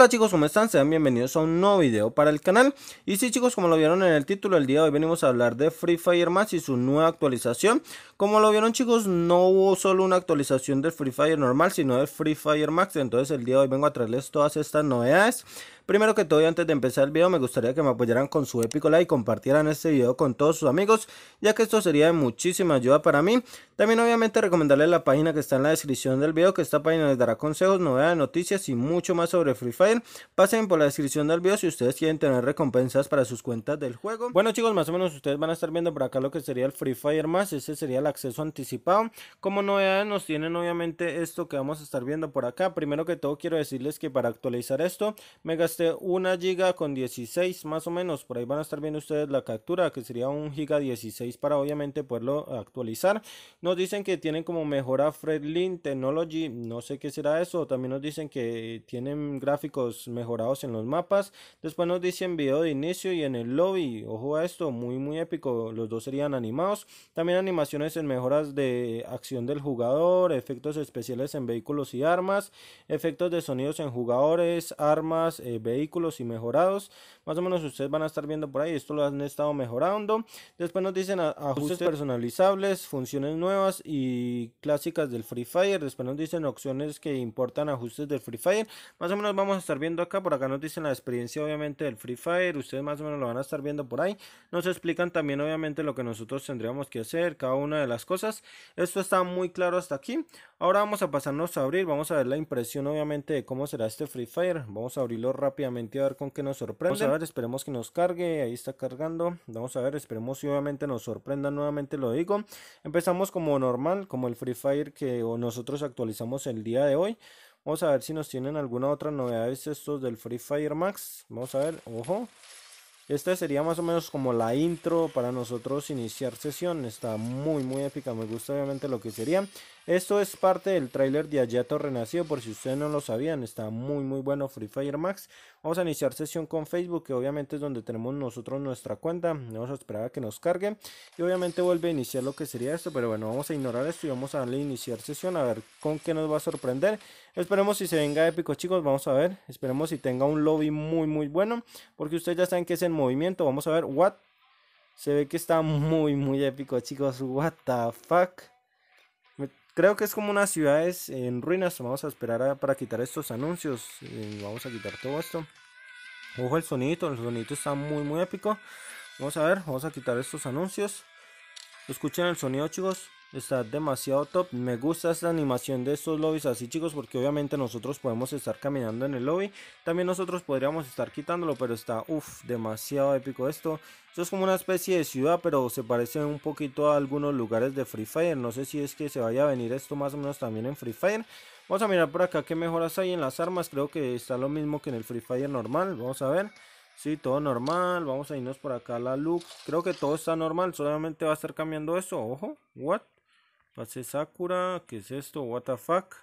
Hola chicos, ¿cómo están? Sean bienvenidos a un nuevo video para el canal Y sí chicos, como lo vieron en el título, el día de hoy venimos a hablar de Free Fire Max y su nueva actualización Como lo vieron chicos, no hubo solo una actualización del Free Fire normal, sino del Free Fire Max Entonces el día de hoy vengo a traerles todas estas novedades Primero que todo y antes de empezar el video me gustaría que me apoyaran con su épico like y compartieran este video con todos sus amigos ya que esto sería de muchísima ayuda para mí. También obviamente recomendarles la página que está en la descripción del video que esta página les dará consejos, novedades, noticias y mucho más sobre Free Fire. Pasen por la descripción del video si ustedes quieren tener recompensas para sus cuentas del juego. Bueno chicos más o menos ustedes van a estar viendo por acá lo que sería el Free Fire más, ese sería el acceso anticipado. Como novedades nos tienen obviamente esto que vamos a estar viendo por acá. Primero que todo quiero decirles que para actualizar esto me gasté este, una giga con 16 más o menos. Por ahí van a estar viendo ustedes la captura que sería un giga 16 para obviamente poderlo actualizar. Nos dicen que tienen como mejora Fredlin Technology. No sé qué será eso. También nos dicen que tienen gráficos mejorados en los mapas. Después nos dicen video de inicio y en el lobby. Ojo a esto. Muy muy épico. Los dos serían animados. También animaciones en mejoras de acción del jugador. Efectos especiales en vehículos y armas. Efectos de sonidos en jugadores. Armas. Eh, vehículos y mejorados. Más o menos ustedes van a estar viendo por ahí, esto lo han estado mejorando. Después nos dicen ajustes personalizables, funciones nuevas y clásicas del Free Fire. Después nos dicen opciones que importan ajustes del Free Fire. Más o menos vamos a estar viendo acá, por acá nos dicen la experiencia obviamente del Free Fire. Ustedes más o menos lo van a estar viendo por ahí. Nos explican también obviamente lo que nosotros tendríamos que hacer, cada una de las cosas. Esto está muy claro hasta aquí. Ahora vamos a pasarnos a abrir, vamos a ver la impresión obviamente de cómo será este Free Fire. Vamos a abrirlo rápido rápidamente a ver con qué nos sorprende. Vamos a ver, esperemos que nos cargue. Ahí está cargando. Vamos a ver, esperemos si obviamente nos sorprenda. Nuevamente lo digo. Empezamos como normal, como el Free Fire que nosotros actualizamos el día de hoy. Vamos a ver si nos tienen alguna otra novedad estos del Free Fire Max. Vamos a ver, ojo. Esta sería más o menos como la intro para nosotros iniciar sesión. Está muy, muy épica. Me gusta obviamente lo que sería. Esto es parte del tráiler de Ayato Renacido, por si ustedes no lo sabían, está muy muy bueno Free Fire Max. Vamos a iniciar sesión con Facebook, que obviamente es donde tenemos nosotros nuestra cuenta. Vamos a esperar a que nos cargue y obviamente vuelve a iniciar lo que sería esto, pero bueno, vamos a ignorar esto y vamos a darle a iniciar sesión a ver con qué nos va a sorprender. Esperemos si se venga épico, chicos, vamos a ver. Esperemos si tenga un lobby muy muy bueno, porque ustedes ya saben que es en movimiento. Vamos a ver, what se ve que está muy, muy épico, chicos. What the fuck. Creo que es como unas ciudades en ruinas. Vamos a esperar para quitar estos anuncios. Eh, vamos a quitar todo esto. Ojo el sonido. El sonito está muy muy épico. Vamos a ver. Vamos a quitar estos anuncios. Escuchen el sonido chicos. Está demasiado top. Me gusta esta animación de estos lobbies así chicos porque obviamente nosotros podemos estar caminando en el lobby. También nosotros podríamos estar quitándolo pero está uff demasiado épico esto. Esto es como una especie de ciudad pero se parece un poquito a algunos lugares de Free Fire. No sé si es que se vaya a venir esto más o menos también en Free Fire. Vamos a mirar por acá qué mejoras hay en las armas. Creo que está lo mismo que en el Free Fire normal. Vamos a ver. Sí, todo normal. Vamos a irnos por acá a la look Creo que todo está normal. Solamente va a estar cambiando eso. Ojo. What? Pase Sakura, ¿qué es esto? What the fuck?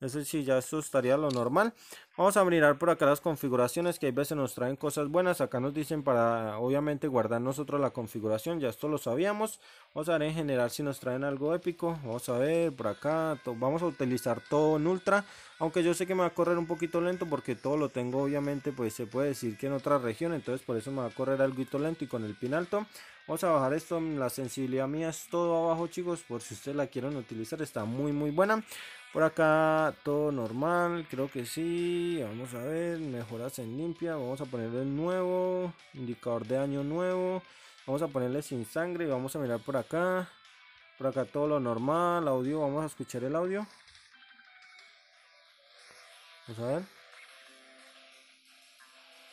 Eso sí, ya eso estaría lo normal. Vamos a mirar por acá las configuraciones que hay veces nos traen cosas buenas. Acá nos dicen para obviamente guardar nosotros la configuración. Ya esto lo sabíamos. Vamos a ver en general si nos traen algo épico. Vamos a ver por acá. Vamos a utilizar todo en ultra. Aunque yo sé que me va a correr un poquito lento porque todo lo tengo obviamente pues se puede decir que en otra región. Entonces por eso me va a correr algo lento y con el pin alto. Vamos a bajar esto, la sensibilidad mía es todo abajo chicos, por si ustedes la quieren utilizar, está muy muy buena. Por acá todo normal, creo que sí. Vamos a ver, mejoras en limpia. Vamos a ponerle el nuevo, indicador de año nuevo. Vamos a ponerle sin sangre y vamos a mirar por acá. Por acá todo lo normal, audio, vamos a escuchar el audio. Vamos a ver.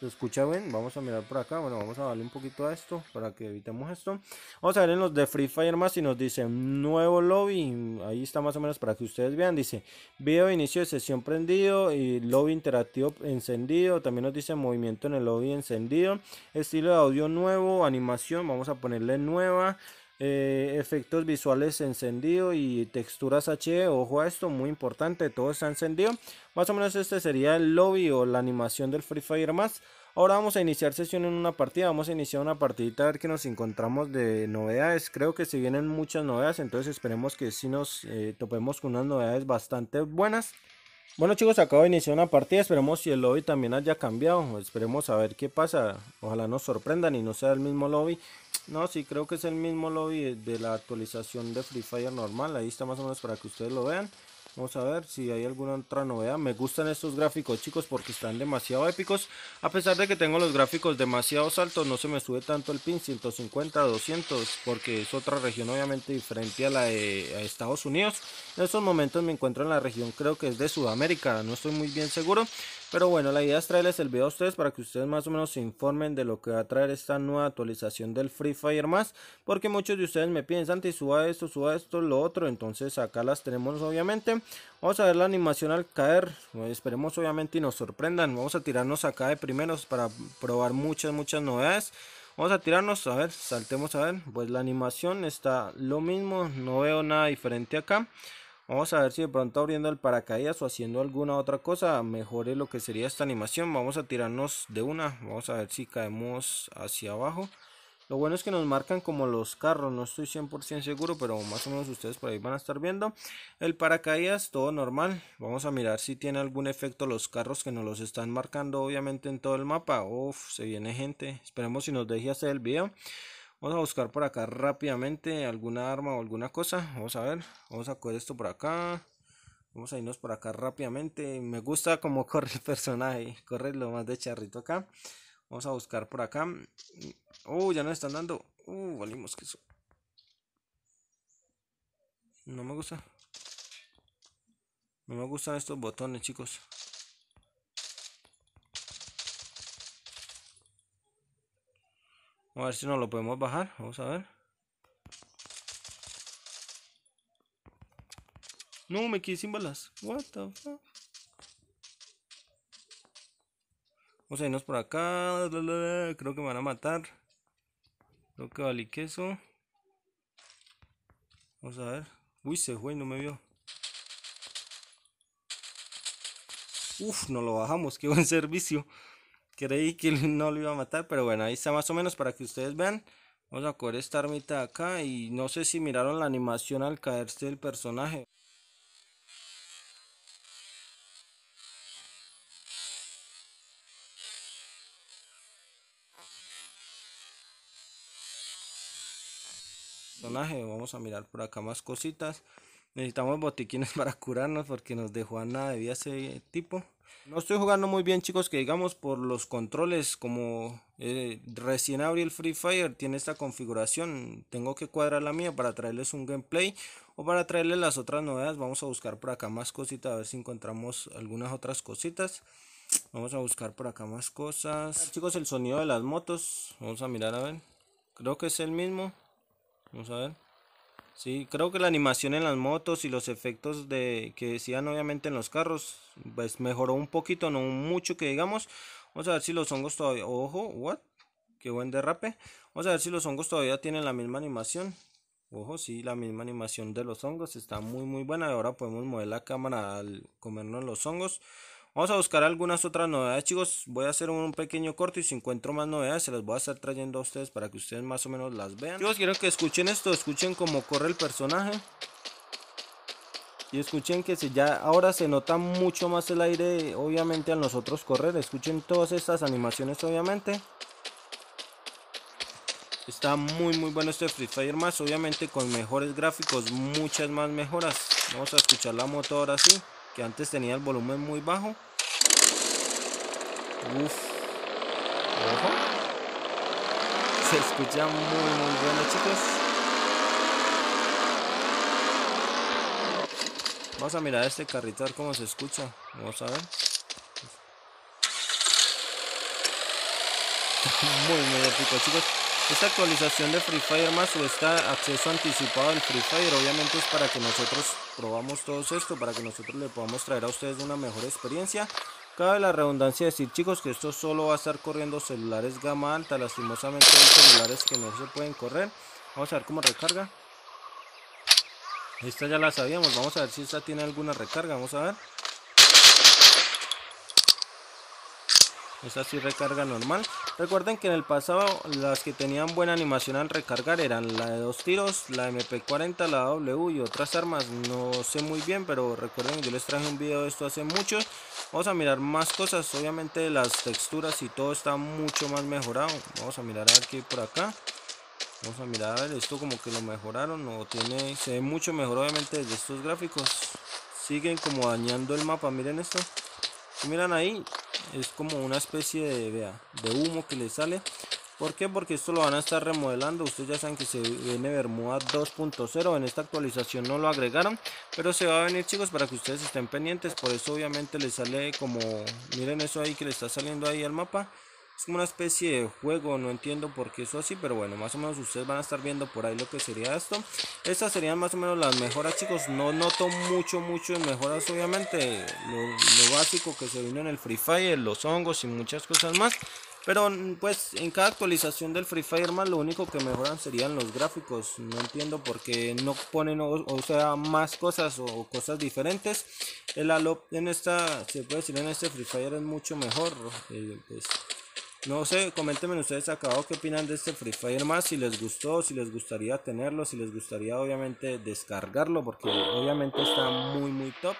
¿Se escucha bien? Vamos a mirar por acá. Bueno, vamos a darle un poquito a esto para que evitemos esto. Vamos a ver en los de Free Fire más Y nos dice nuevo lobby. Ahí está más o menos para que ustedes vean. Dice video inicio de sesión prendido y lobby interactivo encendido. También nos dice movimiento en el lobby encendido. Estilo de audio nuevo, animación. Vamos a ponerle nueva. Eh, efectos visuales encendido y texturas HD. Ojo a esto, muy importante, todo está encendido. Más o menos este sería el lobby o la animación del Free Fire más. Ahora vamos a iniciar sesión en una partida. Vamos a iniciar una partidita a ver qué nos encontramos de novedades. Creo que se vienen muchas novedades. Entonces esperemos que si nos eh, topemos con unas novedades bastante buenas. Bueno chicos, acabo de iniciar una partida. Esperemos si el lobby también haya cambiado. Esperemos a ver qué pasa. Ojalá nos sorprendan y no sea el mismo lobby. No, sí, creo que es el mismo lobby de la actualización de Free Fire normal. Ahí está más o menos para que ustedes lo vean. Vamos a ver si hay alguna otra novedad. Me gustan estos gráficos, chicos, porque están demasiado épicos. A pesar de que tengo los gráficos demasiado altos, no se me sube tanto el pin 150, 200, porque es otra región obviamente diferente a la de Estados Unidos. En estos momentos me encuentro en la región, creo que es de Sudamérica, no estoy muy bien seguro. Pero bueno, la idea es traerles el video a ustedes para que ustedes más o menos se informen de lo que va a traer esta nueva actualización del Free Fire más. Porque muchos de ustedes me piensan, y suba esto, suba esto, lo otro. Entonces acá las tenemos obviamente. Vamos a ver la animación al caer. Pues, esperemos obviamente y nos sorprendan. Vamos a tirarnos acá de primeros para probar muchas, muchas novedades. Vamos a tirarnos, a ver, saltemos a ver. Pues la animación está lo mismo, no veo nada diferente acá. Vamos a ver si de pronto abriendo el paracaídas o haciendo alguna otra cosa mejore lo que sería esta animación. Vamos a tirarnos de una. Vamos a ver si caemos hacia abajo. Lo bueno es que nos marcan como los carros, no estoy 100% seguro, pero más o menos ustedes por ahí van a estar viendo. El paracaídas, todo normal. Vamos a mirar si tiene algún efecto los carros que nos los están marcando obviamente en todo el mapa. Uf, se viene gente. Esperemos si nos deje hacer el video. Vamos a buscar por acá rápidamente alguna arma o alguna cosa. Vamos a ver. Vamos a coger esto por acá. Vamos a irnos por acá rápidamente. Me gusta como corre el personaje. Corre lo más de charrito acá. Vamos a buscar por acá. Uh, ya no están dando. Uh, valimos que No me gusta. No me gustan estos botones, chicos. a ver si nos lo podemos bajar. Vamos a ver. No, me quedé sin balas. What the fuck? Vamos a irnos por acá. Creo que me van a matar. Creo que valí queso. Vamos a ver. Uy, se fue y no me vio. Uf, no lo bajamos. Qué buen servicio creí que no lo iba a matar, pero bueno, ahí está más o menos para que ustedes vean. Vamos a coger esta armita de acá y no sé si miraron la animación al caerse el personaje. Personaje, vamos a mirar por acá más cositas. Necesitamos botiquines para curarnos porque nos dejó a nada de vida ese tipo. No estoy jugando muy bien, chicos, que digamos por los controles, como eh, recién abrí el Free Fire, tiene esta configuración, tengo que cuadrar la mía para traerles un gameplay o para traerles las otras novedades, vamos a buscar por acá más cositas, a ver si encontramos algunas otras cositas. Vamos a buscar por acá más cosas. Chicos, el sonido de las motos. Vamos a mirar a ver. Creo que es el mismo. Vamos a ver. Sí, creo que la animación en las motos y los efectos de que decían obviamente en los carros, pues mejoró un poquito, no mucho que digamos. Vamos a ver si los hongos todavía, ojo, what? Qué buen derrape. Vamos a ver si los hongos todavía tienen la misma animación. Ojo, sí, la misma animación de los hongos está muy muy buena. Ahora podemos mover la cámara al comernos los hongos. Vamos a buscar algunas otras novedades, chicos. Voy a hacer un pequeño corto y si encuentro más novedades, se las voy a estar trayendo a ustedes para que ustedes más o menos las vean. Chicos, quiero que escuchen esto, escuchen cómo corre el personaje. Y escuchen que ya ahora se nota mucho más el aire, obviamente, al nosotros correr. Escuchen todas estas animaciones, obviamente. Está muy muy bueno este Free Fire más, obviamente con mejores gráficos, muchas más mejoras. Vamos a escuchar la moto ahora sí que antes tenía el volumen muy bajo. Se escucha muy muy bueno chicos. Vamos a mirar este carrito a ver cómo se escucha. Vamos a ver. muy muy épico chicos. Esta actualización de Free Fire más o este acceso anticipado al Free Fire obviamente es para que nosotros probamos todo esto para que nosotros le podamos traer a ustedes una mejor experiencia. Cabe la redundancia decir chicos que esto solo va a estar corriendo celulares gama alta, lastimosamente hay celulares que no se pueden correr. Vamos a ver cómo recarga. Esta ya la sabíamos, vamos a ver si esta tiene alguna recarga, vamos a ver. es así recarga normal recuerden que en el pasado las que tenían buena animación al recargar eran la de dos tiros la mp40 la w y otras armas no sé muy bien pero recuerden que yo les traje un video de esto hace mucho vamos a mirar más cosas obviamente las texturas y todo está mucho más mejorado vamos a mirar aquí por acá vamos a mirar a ver, esto como que lo mejoraron o tiene se ve mucho mejor obviamente desde estos gráficos siguen como dañando el mapa miren esto miran ahí es como una especie de, de humo que le sale ¿Por qué? Porque esto lo van a estar remodelando. Ustedes ya saben que se viene Bermuda 2.0. En esta actualización no lo agregaron. Pero se va a venir chicos para que ustedes estén pendientes. Por eso obviamente le sale como... Miren eso ahí que le está saliendo ahí al mapa. Es como una especie de juego, no entiendo por qué eso así, pero bueno, más o menos ustedes van a estar viendo por ahí lo que sería esto. Estas serían más o menos las mejoras, chicos. No noto mucho, mucho de mejoras, obviamente. Lo, básico que se vino en el Free Fire, los hongos y muchas cosas más. Pero pues en cada actualización del Free Fire más lo único que mejoran serían los gráficos. No entiendo por qué no ponen o, sea más cosas o, cosas diferentes. El Alop en esta, se puede decir en este Free Fire es mucho mejor. Eh, pues, no sé, comenten ustedes acá qué opinan de este Free Fire más, si les gustó, si les gustaría tenerlo, si les gustaría obviamente descargarlo, porque obviamente está muy muy top.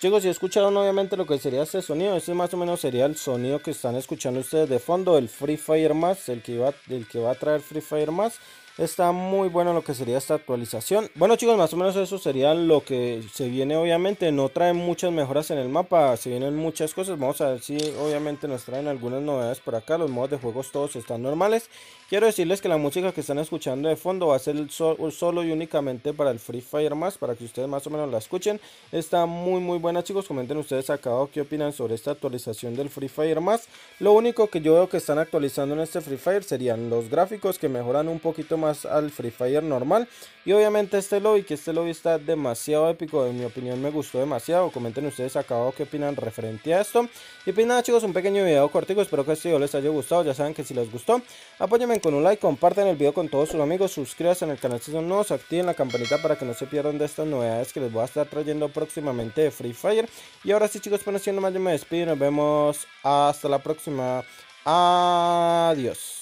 Chicos, si escucharon obviamente lo que sería este sonido, este más o menos sería el sonido que están escuchando ustedes de fondo, el Free Fire más, el que va, el que va a traer Free Fire más. Está muy bueno lo que sería esta actualización. Bueno chicos, más o menos eso sería lo que se viene obviamente. No traen muchas mejoras en el mapa, se vienen muchas cosas. Vamos a ver si obviamente nos traen algunas novedades por acá. Los modos de juegos todos están normales. Quiero decirles que la música que están escuchando de fondo va a ser solo y únicamente para el Free Fire más, para que ustedes más o menos la escuchen. Está muy muy buena chicos. Comenten ustedes acá qué opinan sobre esta actualización del Free Fire más. Lo único que yo veo que están actualizando en este Free Fire serían los gráficos que mejoran un poquito más al Free Fire normal. Y obviamente este lobby, que este lobby está demasiado épico, en mi opinión me gustó demasiado. Comenten ustedes acá abajo qué opinan referente a esto. Y pues nada chicos, un pequeño video cortico, espero que este video les haya gustado. Ya saben que si les gustó, apóyenme con un like, comparten el video con todos sus amigos, suscríbanse en el canal si son nuevos, activen la campanita para que no se pierdan de estas novedades que les voy a estar trayendo próximamente de Free Fire. Y ahora sí chicos, por no siendo más yo me despido y nos vemos hasta la próxima. Adiós.